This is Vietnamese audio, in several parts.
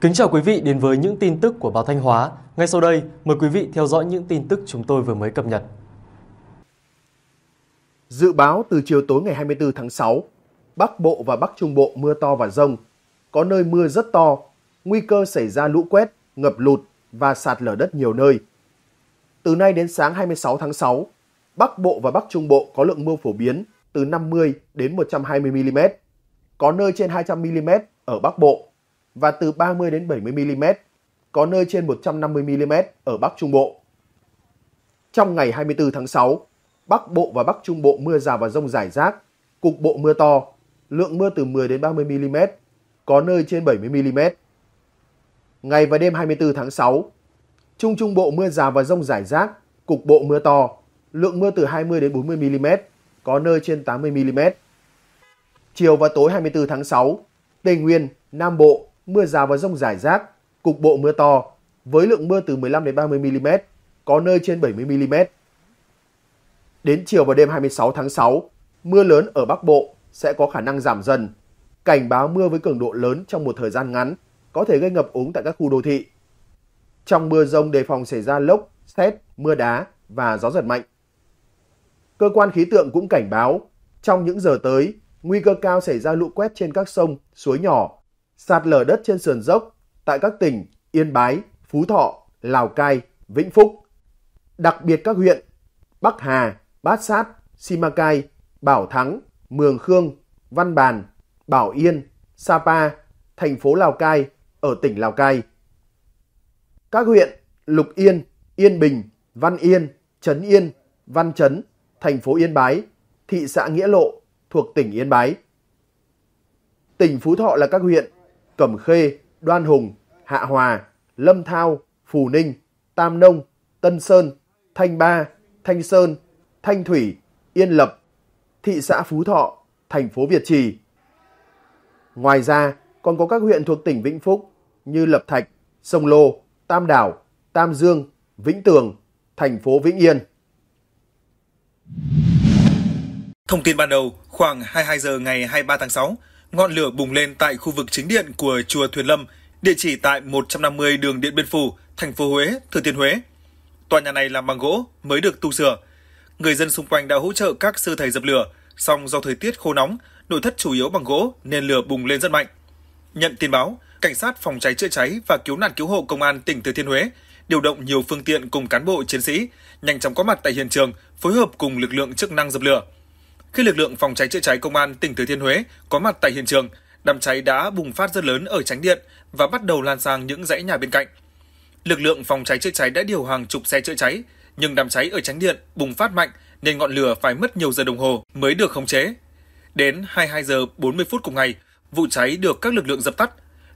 Kính chào quý vị đến với những tin tức của báo Thanh Hóa. Ngay sau đây, mời quý vị theo dõi những tin tức chúng tôi vừa mới cập nhật. Dự báo từ chiều tối ngày 24 tháng 6, Bắc Bộ và Bắc Trung Bộ mưa to và rông. Có nơi mưa rất to, nguy cơ xảy ra lũ quét, ngập lụt và sạt lở đất nhiều nơi. Từ nay đến sáng 26 tháng 6, Bắc Bộ và Bắc Trung Bộ có lượng mưa phổ biến từ 50 đến 120 mm, có nơi trên 200 mm ở Bắc Bộ và từ 30 đến 70 mm, có nơi trên 150 mm ở Bắc Trung Bộ. Trong ngày 24 tháng 6, Bắc Bộ và Bắc Trung Bộ mưa rào và rông rải rác, cục bộ mưa to, lượng mưa từ 10 đến 30 mm, có nơi trên 70 mm. Ngày và đêm 24 tháng 6, Trung Trung Bộ mưa rào và rông rải rác, cục bộ mưa to, lượng mưa từ 20 đến 40 mm, có nơi trên 80 mm. Chiều và tối 24 tháng 6, Tây Nguyên, Nam Bộ mưa rào và rông rải rác, cục bộ mưa to, với lượng mưa từ 15 đến 30 mm, có nơi trên 70 mm. Đến chiều và đêm 26 tháng 6, mưa lớn ở Bắc Bộ sẽ có khả năng giảm dần. Cảnh báo mưa với cường độ lớn trong một thời gian ngắn có thể gây ngập úng tại các khu đô thị. Trong mưa rông đề phòng xảy ra lốc, xét, mưa đá và gió giật mạnh. Cơ quan khí tượng cũng cảnh báo, trong những giờ tới, nguy cơ cao xảy ra lũ quét trên các sông, suối nhỏ sạt lở đất trên sườn dốc tại các tỉnh Yên Bái, Phú Thọ, Lào Cai, Vĩnh Phúc. Đặc biệt các huyện Bắc Hà, Bát Sát, Simacai, Bảo Thắng, Mường Khương, Văn Bàn, Bảo Yên, Sapa, thành phố Lào Cai ở tỉnh Lào Cai. Các huyện Lục Yên, Yên Bình, Văn Yên, Trấn Yên, Văn Trấn, thành phố Yên Bái, thị xã Nghĩa Lộ thuộc tỉnh Yên Bái. Tỉnh Phú Thọ là các huyện Cẩm Khê, Đoan Hùng, Hạ Hòa, Lâm Thao, Phù Ninh, Tam Nông, Tân Sơn, Thanh Ba, Thanh Sơn, Thanh Thủy, Yên Lập, thị xã Phú Thọ, thành phố Việt Trì. Ngoài ra, còn có các huyện thuộc tỉnh Vĩnh Phúc như Lập Thạch, Sông Lô, Tam Đảo, Tam Dương, Vĩnh Tường, thành phố Vĩnh Yên. Thông tin ban đầu, khoảng 22 giờ ngày 23 tháng 6, ngọn lửa bùng lên tại khu vực chính điện của chùa Thuyền Lâm, địa chỉ tại 150 đường Điện Biên Phủ, thành phố Huế, Thừa Thiên Huế. Tòa nhà này làm bằng gỗ mới được tu sửa. Người dân xung quanh đã hỗ trợ các sư thầy dập lửa, song do thời tiết khô nóng, nội thất chủ yếu bằng gỗ nên lửa bùng lên rất mạnh. Nhận tin báo, cảnh sát phòng cháy chữa cháy và cứu nạn cứu hộ công an tỉnh Thừa Thiên Huế điều động nhiều phương tiện cùng cán bộ chiến sĩ nhanh chóng có mặt tại hiện trường, phối hợp cùng lực lượng chức năng dập lửa. Khi lực lượng phòng cháy chữa cháy công an tỉnh Thừa Thiên Huế có mặt tại hiện trường, đám cháy đã bùng phát rất lớn ở tránh điện và bắt đầu lan sang những dãy nhà bên cạnh. Lực lượng phòng cháy chữa cháy đã điều hàng chục xe chữa cháy, nhưng đám cháy ở tránh điện bùng phát mạnh nên ngọn lửa phải mất nhiều giờ đồng hồ mới được khống chế. Đến 22 giờ 40 phút cùng ngày, vụ cháy được các lực lượng dập tắt.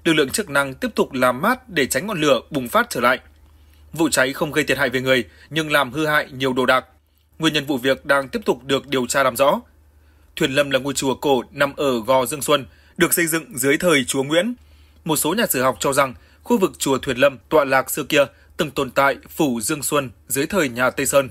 Lực lượng chức năng tiếp tục làm mát để tránh ngọn lửa bùng phát trở lại. Vụ cháy không gây thiệt hại về người nhưng làm hư hại nhiều đồ đạc, Nguyên nhân vụ việc đang tiếp tục được điều tra làm rõ. Thuyền Lâm là ngôi chùa cổ nằm ở Gò Dương Xuân, được xây dựng dưới thời Chúa Nguyễn. Một số nhà sử học cho rằng khu vực chùa Thuyền Lâm tọa lạc xưa kia từng tồn tại phủ Dương Xuân dưới thời nhà Tây Sơn.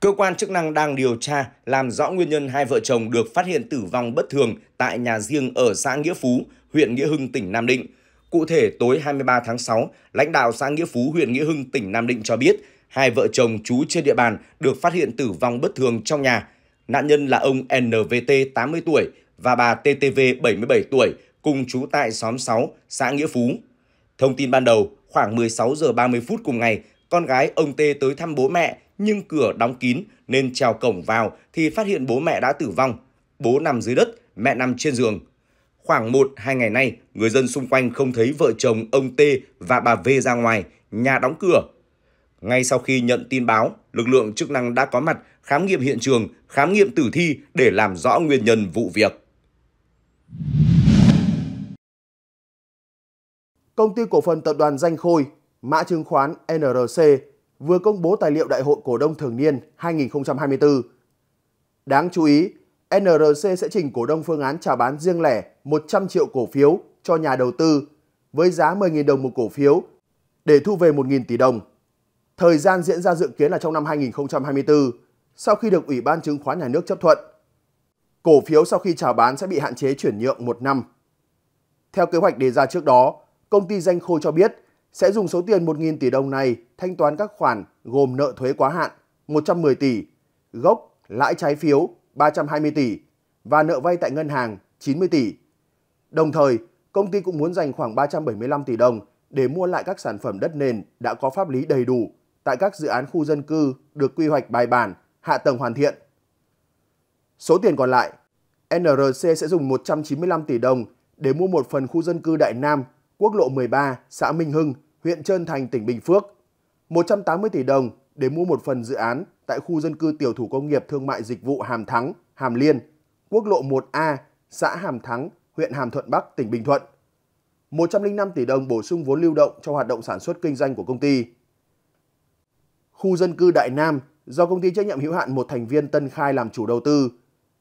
Cơ quan chức năng đang điều tra làm rõ nguyên nhân hai vợ chồng được phát hiện tử vong bất thường tại nhà riêng ở xã Nghĩa Phú, huyện Nghĩa Hưng, tỉnh Nam Định. Cụ thể, tối 23 tháng 6, lãnh đạo xã Nghĩa Phú, huyện Nghĩa Hưng, tỉnh Nam Định cho biết hai vợ chồng trú trên địa bàn được phát hiện tử vong bất thường trong nhà. Nạn nhân là ông NVT 80 tuổi và bà TTV 77 tuổi cùng trú tại xóm 6, xã Nghĩa Phú. Thông tin ban đầu, khoảng 16 giờ 30 phút cùng ngày, con gái ông T tới thăm bố mẹ nhưng cửa đóng kín nên trèo cổng vào thì phát hiện bố mẹ đã tử vong. Bố nằm dưới đất, mẹ nằm trên giường. Khoảng 1-2 ngày nay, người dân xung quanh không thấy vợ chồng ông T và bà V ra ngoài, nhà đóng cửa ngay sau khi nhận tin báo, lực lượng chức năng đã có mặt khám nghiệm hiện trường, khám nghiệm tử thi để làm rõ nguyên nhân vụ việc. Công ty cổ phần tập đoàn Danh Khôi, mã chứng khoán NRC vừa công bố tài liệu đại hội cổ đông thường niên 2024. Đáng chú ý, NRC sẽ trình cổ đông phương án chào bán riêng lẻ 100 triệu cổ phiếu cho nhà đầu tư với giá 10.000 đồng một cổ phiếu để thu về 1.000 tỷ đồng. Thời gian diễn ra dự kiến là trong năm 2024, sau khi được Ủy ban Chứng khoán Nhà nước chấp thuận. Cổ phiếu sau khi chào bán sẽ bị hạn chế chuyển nhượng một năm. Theo kế hoạch đề ra trước đó, công ty Danh Khôi cho biết sẽ dùng số tiền 1.000 tỷ đồng này thanh toán các khoản gồm nợ thuế quá hạn 110 tỷ, gốc lãi trái phiếu 320 tỷ và nợ vay tại ngân hàng 90 tỷ. Đồng thời, công ty cũng muốn dành khoảng 375 tỷ đồng để mua lại các sản phẩm đất nền đã có pháp lý đầy đủ tại các dự án khu dân cư được quy hoạch bài bản, hạ tầng hoàn thiện. Số tiền còn lại, NRC sẽ dùng 195 tỷ đồng để mua một phần khu dân cư Đại Nam, quốc lộ 13, xã Minh Hưng, huyện Trơn Thành, tỉnh Bình Phước, 180 tỷ đồng để mua một phần dự án tại khu dân cư tiểu thủ công nghiệp thương mại dịch vụ Hàm Thắng, Hàm Liên, quốc lộ 1A, xã Hàm Thắng, huyện Hàm Thuận Bắc, tỉnh Bình Thuận. 105 tỷ đồng bổ sung vốn lưu động cho hoạt động sản xuất kinh doanh của công ty khu dân cư Đại Nam do công ty trách nhiệm hữu hạn một thành viên Tân Khai làm chủ đầu tư.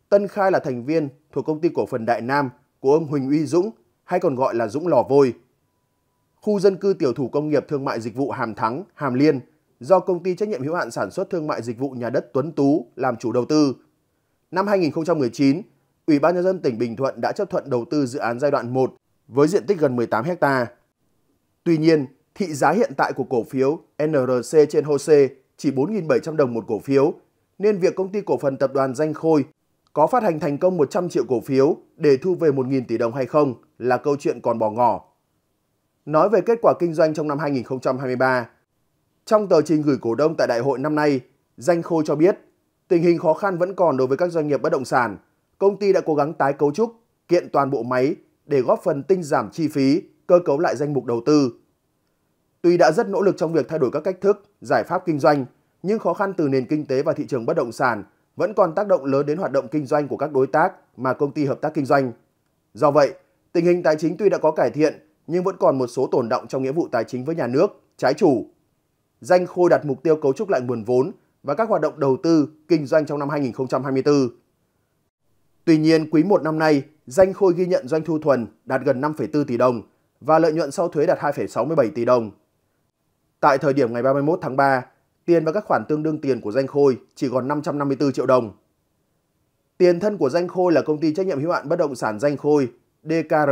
Tân Khai là thành viên thuộc công ty cổ phần Đại Nam của ông Huỳnh Uy Dũng hay còn gọi là Dũng Lò Vôi. Khu dân cư tiểu thủ công nghiệp thương mại dịch vụ Hàm Thắng, Hàm Liên do công ty trách nhiệm hữu hạn sản xuất thương mại dịch vụ nhà đất Tuấn Tú làm chủ đầu tư. Năm 2019, Ủy ban nhân dân tỉnh Bình Thuận đã chấp thuận đầu tư dự án giai đoạn 1 với diện tích gần 18 ha. Tuy nhiên, thị giá hiện tại của cổ phiếu NRC trên HOSE chỉ 4.700 đồng một cổ phiếu, nên việc công ty cổ phần tập đoàn Danh Khôi có phát hành thành công 100 triệu cổ phiếu để thu về 1.000 tỷ đồng hay không là câu chuyện còn bỏ ngỏ. Nói về kết quả kinh doanh trong năm 2023, trong tờ trình gửi cổ đông tại đại hội năm nay, Danh Khôi cho biết tình hình khó khăn vẫn còn đối với các doanh nghiệp bất động sản. Công ty đã cố gắng tái cấu trúc, kiện toàn bộ máy để góp phần tinh giảm chi phí, cơ cấu lại danh mục đầu tư, Tuy đã rất nỗ lực trong việc thay đổi các cách thức, giải pháp kinh doanh, nhưng khó khăn từ nền kinh tế và thị trường bất động sản vẫn còn tác động lớn đến hoạt động kinh doanh của các đối tác mà công ty hợp tác kinh doanh. Do vậy, tình hình tài chính tuy đã có cải thiện nhưng vẫn còn một số tồn động trong nghĩa vụ tài chính với nhà nước, trái chủ. Danh Khôi đặt mục tiêu cấu trúc lại nguồn vốn và các hoạt động đầu tư, kinh doanh trong năm 2024. Tuy nhiên, quý 1 năm nay, Danh Khôi ghi nhận doanh thu thuần đạt gần 5,4 tỷ đồng và lợi nhuận sau thuế đạt 2,67 tỷ đồng. Tại thời điểm ngày 31 tháng 3, tiền và các khoản tương đương tiền của Danh Khôi chỉ còn 554 triệu đồng. Tiền thân của Danh Khôi là công ty trách nhiệm hữu hạn bất động sản Danh Khôi, DKR,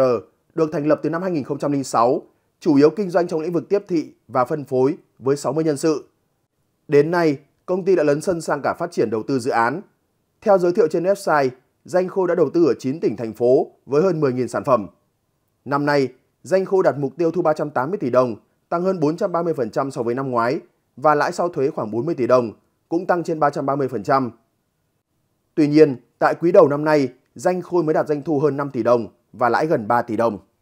được thành lập từ năm 2006, chủ yếu kinh doanh trong lĩnh vực tiếp thị và phân phối với 60 nhân sự. Đến nay, công ty đã lấn sân sang cả phát triển đầu tư dự án. Theo giới thiệu trên website, Danh Khôi đã đầu tư ở 9 tỉnh thành phố với hơn 10.000 sản phẩm. Năm nay, Danh Khôi đặt mục tiêu thu 380 tỷ đồng – tăng hơn 430% so với năm ngoái và lãi sau thuế khoảng 40 tỷ đồng, cũng tăng trên 330%. Tuy nhiên, tại quý đầu năm nay, Danh Khôi mới đạt doanh thu hơn 5 tỷ đồng và lãi gần 3 tỷ đồng.